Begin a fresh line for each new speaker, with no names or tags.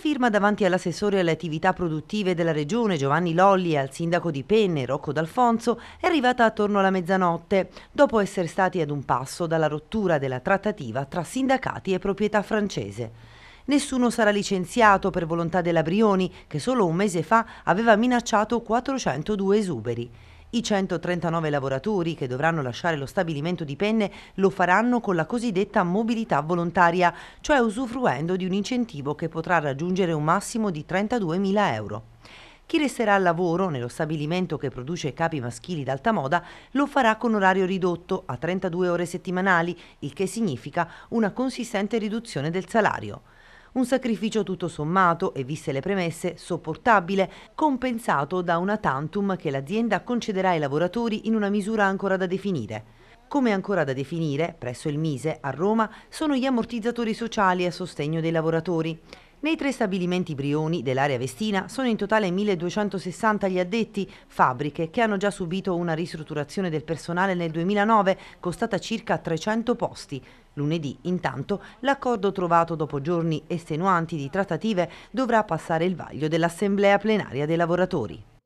La firma davanti all'assessore alle attività produttive della Regione Giovanni Lolli e al sindaco di Penne Rocco D'Alfonso è arrivata attorno alla mezzanotte, dopo essere stati ad un passo dalla rottura della trattativa tra sindacati e proprietà francese. Nessuno sarà licenziato per volontà della Brioni, che solo un mese fa aveva minacciato 402 esuberi. I 139 lavoratori che dovranno lasciare lo stabilimento di Penne lo faranno con la cosiddetta mobilità volontaria, cioè usufruendo di un incentivo che potrà raggiungere un massimo di 32.000 euro. Chi resterà al lavoro nello stabilimento che produce capi maschili d'alta moda lo farà con orario ridotto a 32 ore settimanali, il che significa una consistente riduzione del salario. Un sacrificio tutto sommato e, viste le premesse, sopportabile, compensato da una tantum che l'azienda concederà ai lavoratori in una misura ancora da definire. Come ancora da definire, presso il Mise, a Roma, sono gli ammortizzatori sociali a sostegno dei lavoratori. Nei tre stabilimenti Brioni dell'area Vestina sono in totale 1260 gli addetti, fabbriche che hanno già subito una ristrutturazione del personale nel 2009, costata circa 300 posti. Lunedì, intanto, l'accordo trovato dopo giorni estenuanti di trattative dovrà passare il vaglio dell'Assemblea plenaria dei lavoratori.